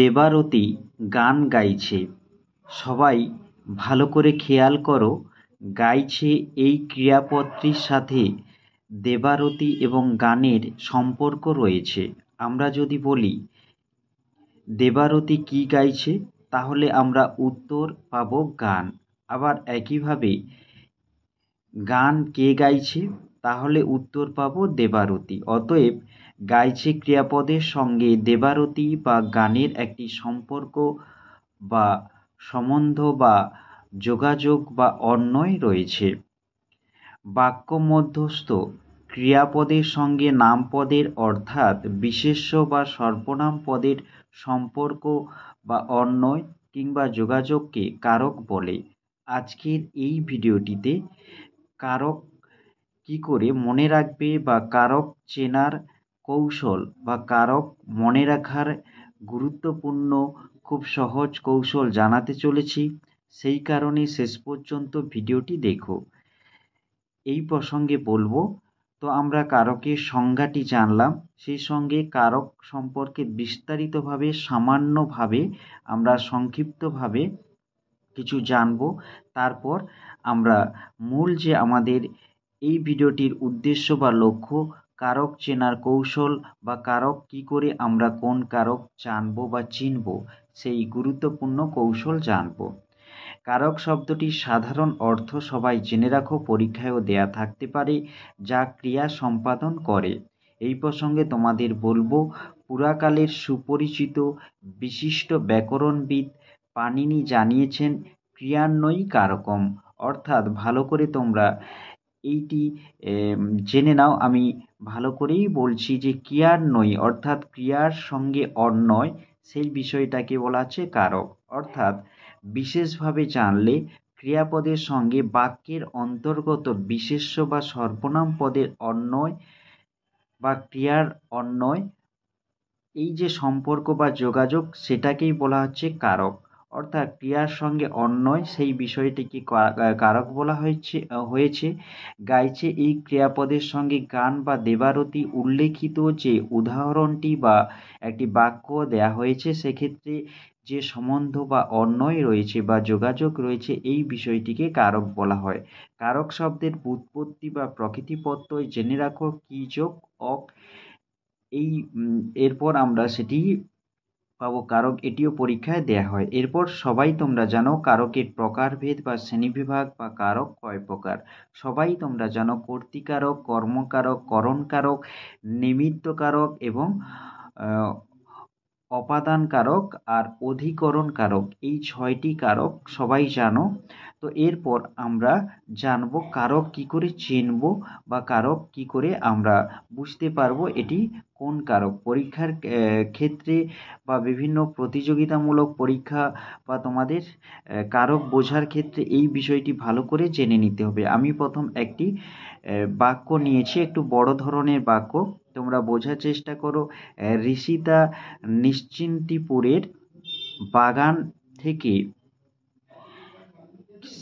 দেবারতী গান গাইছে সবাই ভালো করে খেয়াল করো গাইছে এই ক্রিয়াপত্রীর সাথে দেবারতী এবং গানের সম্পর্ক রয়েছে আমরা যদি বলি দেবারতী কী গাইছে তাহলে আমরা উত্তর পাবো গান আবার একইভাবে গান কে গাইছে তাহলে উত্তর পাবো দেবারতী অতএব গাইছে ক্রিয়াপদের সঙ্গে দেবারতি বা গানের একটি সম্পর্ক বা সম্বন্ধ বা যোগাযোগ বা অন্বয় রয়েছে বাক্য মধ্যস্থ ক্রিয়াপদের সঙ্গে নামপদের অর্থাৎ বিশেষ্য বা সর্বনাম পদের সম্পর্ক বা অন্যয় কিংবা যোগাযোগকে কারক বলে আজকের এই ভিডিওটিতে কারক কি করে মনে রাখবে বা কারক চেনার কৌশল বা কারক মনে রাখার গুরুত্বপূর্ণ খুব সহজ কৌশল জানাতে চলেছি সেই কারণে শেষ পর্যন্ত ভিডিওটি দেখো এই প্রসঙ্গে বলবো তো আমরা কারকের সংজ্ঞাটি জানলাম সেই সঙ্গে কারক সম্পর্কে বিস্তারিতভাবে সামান্যভাবে আমরা সংক্ষিপ্তভাবে কিছু জানব তারপর আমরা মূল যে আমাদের এই ভিডিওটির উদ্দেশ্য বা লক্ষ্য কারক চেনার কৌশল বা কারক কী করে আমরা কোন কারক জানব বা চিনব সেই গুরুত্বপূর্ণ কৌশল জানব কারক শব্দটি সাধারণ অর্থ সবাই জেনে রাখো পরীক্ষায়ও দেয়া থাকতে পারে যা ক্রিয়া সম্পাদন করে এই প্রসঙ্গে তোমাদের বলবো পুরাকালের সুপরিচিত বিশিষ্ট ব্যাকরণবিদ পাণিনি জানিয়েছেন ক্রিয়ান্বয়ী কারকম অর্থাৎ ভালো করে তোমরা এইটি জেনে নাও আমি ভালো করেই বলছি যে ক্রিয়ার নয় অর্থাৎ ক্রিয়ার সঙ্গে অর নয় সেই বিষয়টাকে বলা হচ্ছে কারক অর্থাৎ বিশেষভাবে জানলে ক্রিয়াপদের সঙ্গে বাক্যের অন্তর্গত বিশেষ্য বা সর্বনাম পদের অন্যয় বা ক্রিয়ার অন্যয় এই যে সম্পর্ক বা যোগাযোগ সেটাকেই বলা হচ্ছে কারক অর্থাৎ ক্রিয়ার সঙ্গে অন্বয় সেই বিষয়টিকে কারক বলা হয়েছে হয়েছে গাইছে এই ক্রিয়াপদের সঙ্গে গান বা দেবারতি উল্লেখিত যে উদাহরণটি বা একটি বাক্য দেয়া হয়েছে সেক্ষেত্রে যে সম্বন্ধ বা অন্বয় রয়েছে বা যোগাযোগ রয়েছে এই বিষয়টিকে কারক বলা হয় কারক শব্দের উৎপত্তি বা প্রকৃতি প্রত্যয় জেনে রাখো কি যোগ অক এই এরপর আমরা সেটি পাবো কারক এটিও পরীক্ষায় দেয়া হয় এরপর সবাই তোমরা জানো কারকের প্রকারভেদ বা শ্রেণীবিভাগ বা কারক কয় প্রকার সবাই তোমরা জানো কর্তিকারক কর্মকারক করণকারক নিমিত্তকারক এবং অপাদানকারক আর অধিকরণ কারক এই ছয়টি কারক সবাই জানো তো এরপর আমরা জানব কারক কি করে চিনব বা কারক কি করে আমরা বুঝতে পারব এটি কোন কারক পরীক্ষার ক্ষেত্রে বা বিভিন্ন প্রতিযোগিতামূলক পরীক্ষা বা তোমাদের কারক বোঝার ক্ষেত্রে এই বিষয়টি ভালো করে জেনে নিতে হবে আমি প্রথম একটি বাক্য নিয়েছি একটু বড় ধরনের বাক্য তোমরা বোঝার চেষ্টা করো ঋষিতা নিশ্চিন্তিপুরের বাগান থেকে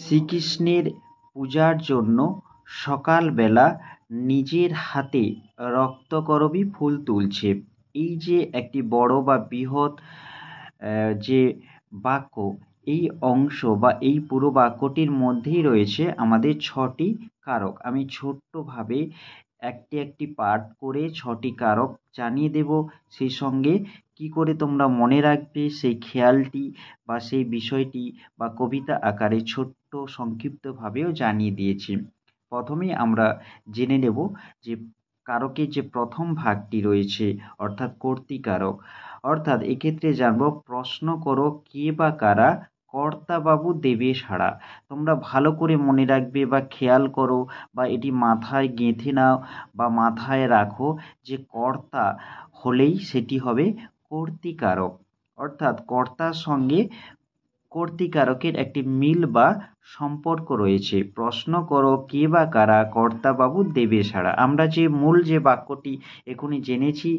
শ্রীকৃষ্ণের পূজার জন্য সকালবেলা নিজের হাতে রক্তকরবী ফুল তুলছে এই যে একটি বড় বা বৃহৎ যে বাক্য এই অংশ বা এই পুরো বাক্যটির মধ্যেই রয়েছে আমাদের ছটি কারক আমি ছোট্টভাবে একটি একটি পার্ট করে ছটি কারক জানিয়ে দেবো সেই সঙ্গে কী করে তোমরা মনে রাখবে সেই খেয়ালটি বা সেই বিষয়টি বা কবিতা আকারে ছোট্ট সংক্ষিপ্তভাবেও জানিয়ে দিয়েছি প্রথমেই আমরা জেনে নেব যে কারকের যে প্রথম ভাগটি রয়েছে অর্থাৎ কর্তিকারক অর্থাৎ এক্ষেত্রে জানবো প্রশ্ন করো কে বা কারা কর্তাবাবু দেবে সাড়া তোমরা ভালো করে মনে রাখবে বা খেয়াল করো বা এটি মাথায় গেঁথে নাও বা মাথায় রাখো যে কর্তা হলেই সেটি হবে কর্তিকারক অর্থাৎ কর্তার সঙ্গে কর্তিকারকের একটি মিল বা সম্পর্ক রয়েছে প্রশ্ন করো কে বা কারা কর্তাবাবু দেবে সাড়া আমরা যে মূল যে বাক্যটি এখনই জেনেছি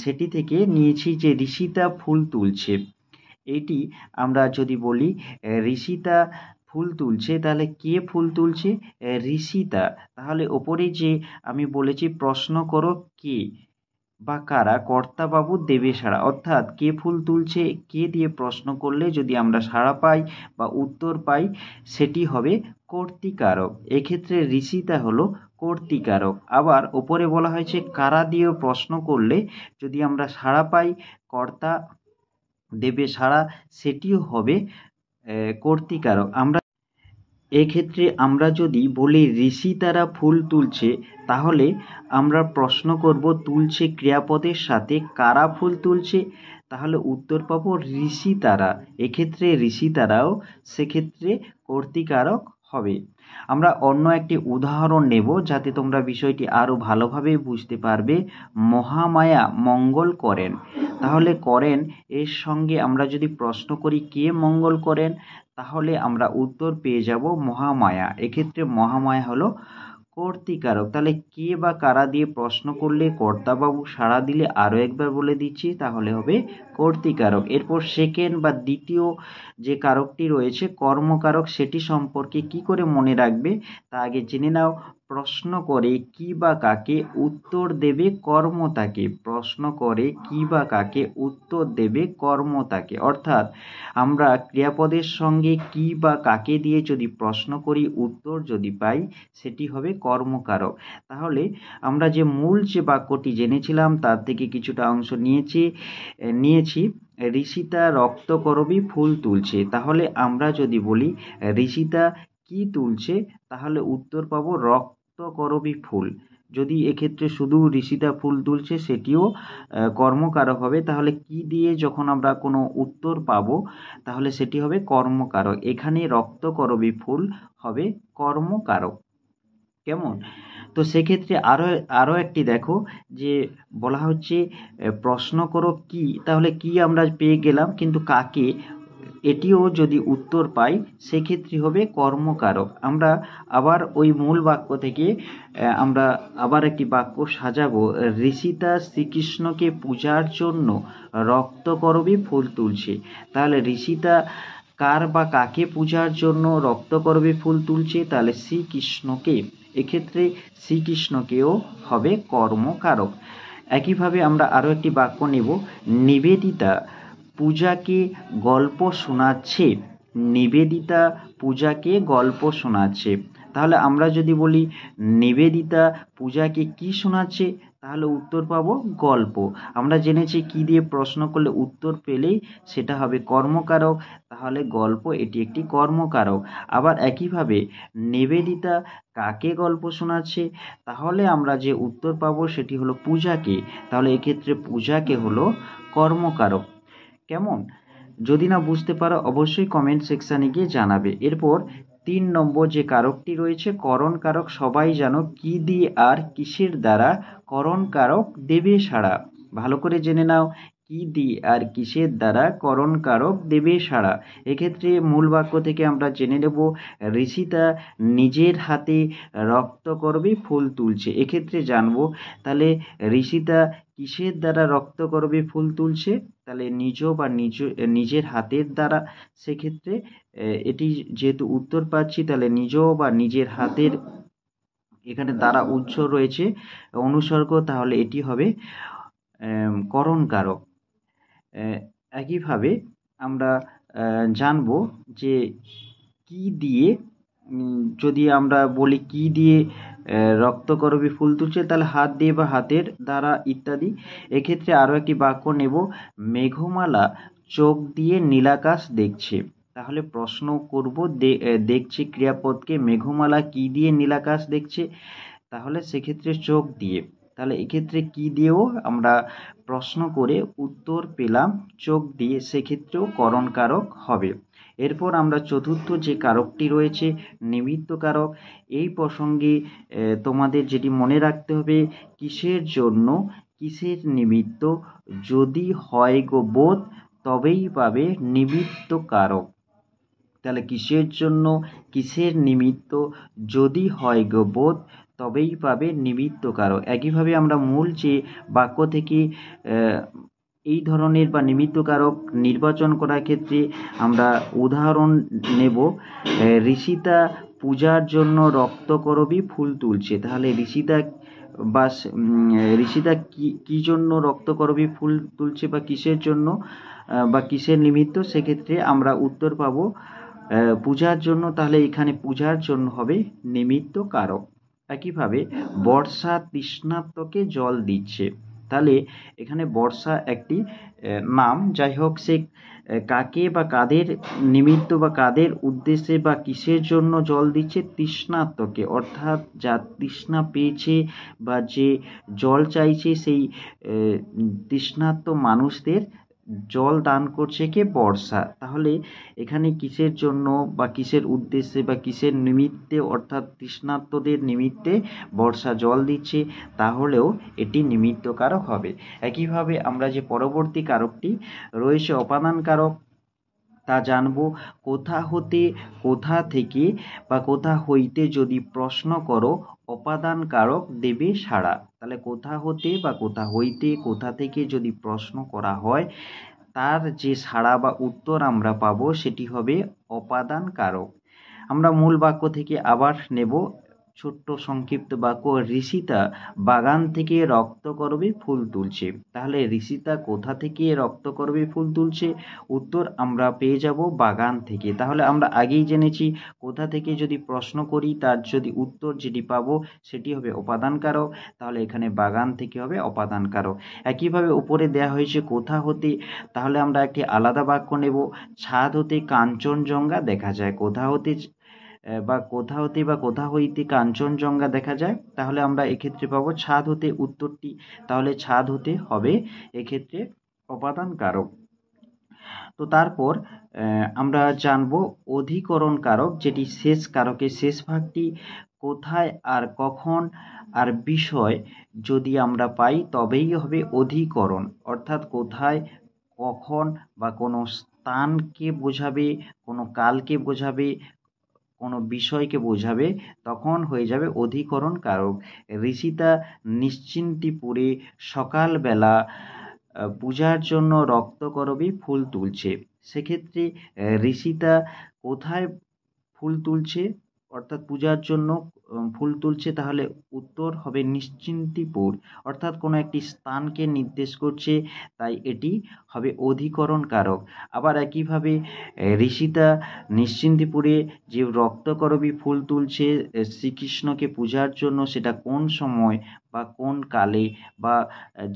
সেটি থেকে নিয়েছি যে ঋষিতা ফুল তুলছে এটি আমরা যদি বলি ঋষিতা ফুল তুলছে তাহলে কে ফুল তুলছে ঋষিতা তাহলে ওপরে যে আমি বলেছি প্রশ্ন করো কে বা কারা বাবু দেবে সাড়া অর্থাৎ কে ফুল তুলছে কে দিয়ে প্রশ্ন করলে যদি আমরা সাড়া পাই বা উত্তর পাই সেটি হবে কর্তিকারক এক্ষেত্রে ঋষিতা হলো কর্তিকারক আবার ওপরে বলা হয়েছে কারা দিয়ে প্রশ্ন করলে যদি আমরা সাড়া পাই কর্তা দেবে সারা সেটিও হবে কর্তিকারক আমরা এক্ষেত্রে আমরা যদি বলি ঋষি তারা ফুল তুলছে তাহলে আমরা প্রশ্ন করব তুলছে ক্রিয়াপদের সাথে কারা ফুল তুলছে তাহলে উত্তর পাবো ঋষি তারা এক্ষেত্রে ঋষি তারাও সেক্ষেত্রে কর্তিকারক হবে আমরা অন্য একটি উদাহরণ নেব যাতে তোমরা বিষয়টি আরও ভালোভাবে বুঝতে পারবে মহামায়া মঙ্গল করেন তাহলে করেন এর সঙ্গে আমরা যদি প্রশ্ন করি কে মঙ্গল করেন তাহলে আমরা উত্তর পেয়ে যাব মহামায়া এক্ষেত্রে মহামায়া হলো কর্তিকারক তাহলে কে বা কারা দিয়ে প্রশ্ন করলে কর্তাবাবু সাড়া দিলে আরও একবার বলে দিচ্ছি তাহলে হবে কর্তিকারক এরপর সেকেন্ড বা দ্বিতীয় যে কারকটি রয়েছে কর্মকারক সেটি সম্পর্কে কি করে মনে রাখবে তা আগে জেনে নাও প্রশ্ন করে কী বা কাকে উত্তর দেবে কর্ম তাকে প্রশ্ন করে কী বা কাকে উত্তর দেবে কর্ম তাকে অর্থাৎ আমরা ক্রিয়াপদের সঙ্গে কী বা কাকে দিয়ে যদি প্রশ্ন করি উত্তর যদি পাই সেটি হবে কর্মকারক তাহলে আমরা যে মূল যে বাক্যটি জেনেছিলাম তার থেকে কিছুটা অংশ নিয়েছি নিয়েছি ঋষিতা রক্ত করবি ফুল তুলছে তাহলে আমরা যদি বলি ঋষিতা কি তুলছে তাহলে উত্তর পাবো রক্ত রক্তকরবী ফুল যদি এক্ষেত্রে শুধু ঋষিতা ফুল তুলছে সেটিও কর্মকারক হবে তাহলে কি দিয়ে যখন আমরা কোনো উত্তর পাবো তাহলে সেটি হবে কর্মকারক এখানে রক্তকরবী ফুল হবে কর্মকারক কেমন তো সেক্ষেত্রে আরও আরও একটি দেখো যে বলা হচ্ছে প্রশ্ন করো কি তাহলে কি আমরা পেয়ে গেলাম কিন্তু কাকে এটিও যদি উত্তর পাই সেক্ষেত্রে হবে কর্মকারক আমরা আবার ওই মূল বাক্য থেকে আমরা আবার একটি বাক্য সাজাবো ঋষিতা শ্রীকৃষ্ণকে পূজার জন্য রক্তকরবে ফুল তুলছে তাহলে ঋষিতা কার বা কাকে পূজার জন্য রক্তকরবে ফুল তুলছে তাহলে শ্রীকৃষ্ণকে এক্ষেত্রে শ্রীকৃষ্ণকেও হবে কর্মকারক একইভাবে আমরা আরও একটি বাক্য নেব নিবেদিতা পূজাকে গল্প শোনাচ্ছে নিবেদিতা পূজাকে গল্প শোনাচ্ছে তাহলে আমরা যদি বলি নিবেদিতা পূজাকে কি শোনাচ্ছে তাহলে উত্তর পাবো গল্প আমরা জেনেছি কি দিয়ে প্রশ্ন করলে উত্তর পেলেই সেটা হবে কর্মকারক তাহলে গল্প এটি একটি কর্মকারক আবার একইভাবে নিবেদিতা কাকে গল্প শোনাচ্ছে তাহলে আমরা যে উত্তর পাবো সেটি হলো পূজাকে তাহলে এক্ষেত্রে পূজাকে হলো কর্মকারক কেমন যদি না বুঝতে পারো অবশ্যই কমেন্ট সেকশানে গিয়ে জানাবে এরপর তিন নম্বর যে কারকটি রয়েছে করণ কারক সবাই জানো কি দিয়ে আর কিসের দ্বারা করণ কারক দেবে সাড়া ভালো করে জেনে নাও কি দি আর কিসের দ্বারা করণ কারক দেবে সাড়া এক্ষেত্রে মূল বাক্য থেকে আমরা জেনে নেব ঋষিতা নিজের হাতে রক্ত করবে ফুল তুলছে এক্ষেত্রে জানবো তাহলে ঋষিতা কিসের দ্বারা রক্ত করবে ফুল তুলছে তাহলে নিজ বা নিজ নিজের হাতের দ্বারা সেক্ষেত্রে এটি যেহেতু উত্তর পাচ্ছি তাহলে নিজ বা নিজের হাতের এখানে দ্বারা উৎস রয়েছে অনুসর্গ তাহলে এটি হবে করণকারক একইভাবে আমরা জানব যে কি দিয়ে যদি আমরা বলি কি দিয়ে রক্তকরবী ফুল তুলছে তাহলে হাত দিয়ে বা হাতের দ্বারা ইত্যাদি এক্ষেত্রে আরও একটি বাক্য নেব মেঘমালা চোখ দিয়ে নীলাকাশ দেখছে তাহলে প্রশ্ন করব দেখছে ক্রিয়াপদকে মেঘমালা কি দিয়ে নীলাকাশ দেখছে তাহলে সেক্ষেত্রে চোখ দিয়ে তাহলে এক্ষেত্রে কি দিয়েও আমরা প্রশ্ন করে উত্তর পেলাম চোখ দিয়ে সেক্ষেত্রেও করণ কারক হবে এরপর আমরা চতুর্থ যে কারকটি রয়েছে নিমিত্ত কারক এই প্রসঙ্গে তোমাদের যেটি মনে রাখতে হবে কিসের জন্য কিসের নিমিত্ত যদি হয় গো বোধ তবেই পাবে নিমিত্ত কারক তাহলে কিসের জন্য কিসের নিমিত্ত যদি হয় গো বোধ তবেই পাবে নিমিত্তকারক একইভাবে আমরা মূল যে বাক্য থেকে এই ধরনের বা নিমিত্তকারক নির্বাচন করার ক্ষেত্রে আমরা উদাহরণ নেব ঋষিতা পূজার জন্য রক্তকরবী ফুল তুলছে তাহলে ঋষিতা বা ঋষিতা কী কী জন্য রক্তকরবী ফুল তুলছে বা কিসের জন্য বা কিসের নিমিত্ত সেক্ষেত্রে আমরা উত্তর পাব পূজার জন্য তাহলে এখানে পূজার জন্য হবে নিমিত্ত কারক একইভাবে বর্ষা তৃষ্ণাত্মকে জল দিচ্ছে তাহলে এখানে বর্ষা একটি নাম যাই হোক সে কাকে বা কাদের নিমিত্ত বা কাদের উদ্দেশ্যে বা কিসের জন্য জল দিচ্ছে তৃষ্ণাত্মকে অর্থাৎ যা তৃষ্ণা পেয়েছে বা যে জল চাইছে সেই তৃষ্ণাত্ম মানুষদের জল দান করছে কে বর্ষা তাহলে এখানে কিসের জন্য বা কিসের উদ্দেশ্যে বা কিসের নিমিত্তে অর্থাৎ তৃষ্ণার্তদের নিমিত্তে বর্ষা জল দিচ্ছে তাহলেও এটি নিমিত্ত কারক হবে একইভাবে আমরা যে পরবর্তী কারকটি রয়েছে অপাদান কারক তা জানব কোথা হতে কোথা থেকে বা কোথা হইতে যদি প্রশ্ন করো অপাদান কারক দেবে সাড়া তাহলে কোথা হতে বা কোথা হইতে কোথা থেকে যদি প্রশ্ন করা হয় তার যে সাড়া বা উত্তর আমরা পাবো সেটি হবে অপাদান কারক আমরা মূল বাক্য থেকে আবার নেব ছোট্ট সংক্ষিপ্ত বাক্য ঋষিতা বাগান থেকে রক্তকরবী ফুল তুলছে তাহলে ঋষিতা কোথা থেকে রক্তকরবী ফুল তুলছে উত্তর আমরা পেয়ে যাব বাগান থেকে তাহলে আমরা আগেই জেনেছি কোথা থেকে যদি প্রশ্ন করি তার যদি উত্তর যেটি পাবো সেটি হবে উপাদানকারক তাহলে এখানে বাগান থেকে হবে উপাদানকারক একইভাবে উপরে দেয়া হয়েছে কোথা হতে তাহলে আমরা একটি আলাদা বাক্য নেব ছাদ হতে কাঞ্চনজঙ্ঘা দেখা যায় কোথা হতে বা কোথা হতে বা কোথা হইতে কাঞ্চনজঙ্ঘা দেখা যায় তাহলে আমরা এক্ষেত্রে পাবো ছাদ হতে উত্তরটি তাহলে ছাদ হতে হবে এক্ষেত্রে উপাদান কারক তো তারপর আমরা জানব অধিকরণ কারক যেটি শেষ কারকের শেষ ভাগটি কোথায় আর কখন আর বিষয় যদি আমরা পাই তবেই হবে অধিকরণ অর্থাৎ কোথায় কখন বা কোনো স্থানকে বোঝাবে কোনো কালকে বোঝাবে কোনো বিষয়কে বোঝাবে তখন হয়ে যাবে অধিকরণ কারক ঋষিতা নিশ্চিন্তিপুরে সকালবেলা পূজার জন্য করবি ফুল তুলছে সেক্ষেত্রে ঋষিতা কোথায় ফুল তুলছে অর্থাৎ পূজার জন্য ফুল তুলছে তাহলে উত্তর হবে নিশ্চিন্তিপুর অর্থাৎ কোনো একটি স্থানকে নির্দেশ করছে তাই এটি হবে অধিকরণ কারক আবার একইভাবে ঋষিতা নিশ্চিন্তিপুরে যে রক্তকরবী ফুল তুলছে শ্রীকৃষ্ণকে পূজার জন্য সেটা কোন সময় বা কোন কালে বা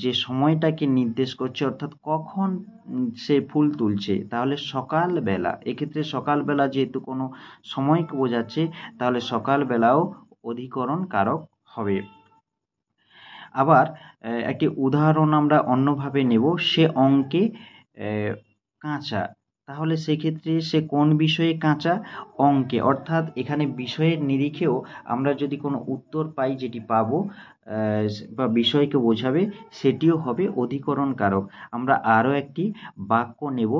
যে সময়টাকে নির্দেশ করছে অর্থাৎ কখন সে ফুল তুলছে তাহলে সকালবেলা এক্ষেত্রে সকালবেলা যেহেতু কোনো সময়কে বোঝাচ্ছে তাহলে সকালবেলাও অধিকরণ কারক হবে আবার একটি উদাহরণ আমরা অন্যভাবে নেব সে অঙ্কে কাঁচা তাহলে সেক্ষেত্রে সে কোন বিষয়ে কাঁচা অঙ্কে অর্থাৎ এখানে বিষয়ের নিরিখেও আমরা যদি কোনো উত্তর পাই যেটি পাবো বা বিষয়কে বোঝাবে সেটিও হবে অধিকরণ কারক আমরা আরও একটি বাক্য নেব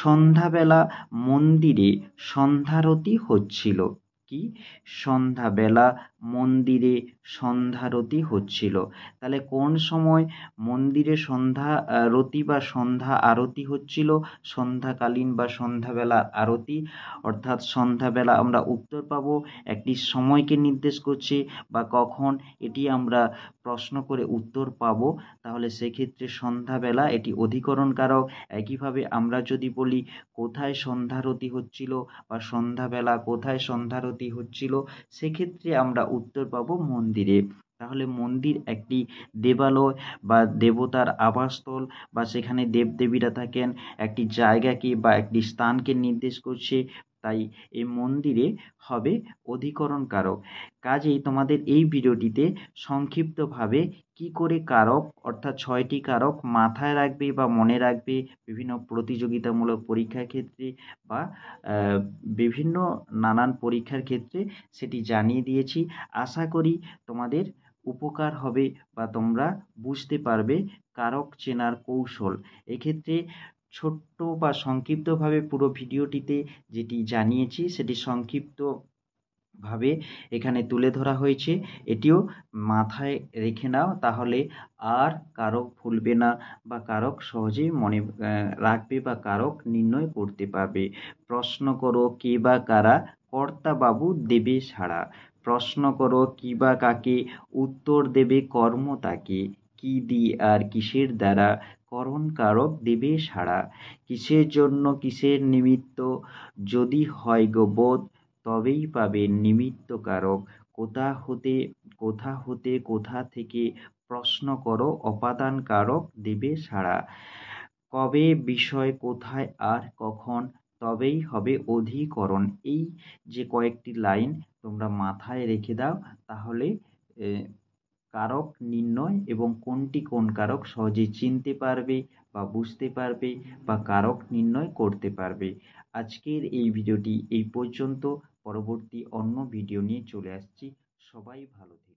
সন্ধ্যাবেলা মন্দিরে সন্ধ্যারতি হচ্ছিল কি সন্ধ্যাবেলা মন্দিরে সন্ধ্যারতি হচ্ছিল তাহলে কোন সময় মন্দিরে সন্ধ্যা রতি বা সন্ধ্যা আরতি হচ্ছিল সন্ধ্যাকালীন বা সন্ধ্যাবেলা আরতি অর্থাৎ সন্ধ্যাবেলা আমরা উত্তর পাব একটি সময়কে নির্দেশ করছে বা কখন এটি আমরা প্রশ্ন করে উত্তর পাব তাহলে সেক্ষেত্রে সন্ধ্যাবেলা এটি অধিকরণকারক একইভাবে আমরা যদি বলি কোথায় সন্ধ্যারতি হচ্ছিল বা সন্ধ্যাবেলা কোথায় সন্ধ্যারতি হচ্ছিল সেক্ষেত্রে আমরা উত্তর পাবো মন্দিরে তাহলে মন্দির একটি দেবালয় বা দেবতার আবাসস্থল বা সেখানে দেবদেবীরা থাকেন একটি জায়গাকে বা একটি স্থানকে নির্দেশ করছে তাই এই মন্দিরে হবে অধিকরণ কারক কাজেই তোমাদের এই ভিডিওটিতে সংক্ষিপ্তভাবে কি করে কারক অর্থাৎ ছয়টি কারক মাথায় রাখবে বা মনে রাখবে বিভিন্ন প্রতিযোগিতামূলক পরীক্ষার ক্ষেত্রে বা বিভিন্ন নানান পরীক্ষার ক্ষেত্রে সেটি জানিয়ে দিয়েছি আশা করি তোমাদের উপকার হবে বা তোমরা বুঝতে পারবে কারক চেনার কৌশল এক্ষেত্রে ছোট্ট বা সংক্ষিপ্তভাবে পুরো ভিডিওটিতে যেটি জানিয়েছি সেটি সংক্ষিপ্তভাবে এখানে তুলে ধরা হয়েছে এটিও মাথায় রেখে নাও তাহলে আর কারক ভুলবে না বা কারক সহজে মনে রাখবে বা কারক নির্ণয় করতে পারবে প্রশ্ন করো কে বা কারা কর্তাবাবু দেবে ছাড়া প্রশ্ন করো কী বা কাকে উত্তর দেবে কর্ম তাকে কী দি আর কিসের দ্বারা করণকারক দেবে সাড়া কিসের জন্য কিসের নিমিত্ত যদি হয় গো বোধ তবেই পাবে নিমিত্তকারক কোথা হতে কোথা হতে কোথা থেকে প্রশ্ন করো অপাদানকারক দেবে সাড়া কবে বিষয় কোথায় আর কখন তবেই হবে অধিকরণ এই যে কয়েকটি লাইন তোমরা মাথায় রেখে দাও তাহলে কারক নির্ণয় এবং কোনটি কোন কারক সহজেই চিনতে পারবে বা বুঝতে পারবে বা কারক নির্ণয় করতে পারবে আজকের এই ভিডিওটি এই পর্যন্ত পরবর্তী অন্য ভিডিও নিয়ে চলে আসছি সবাই ভালো থেকো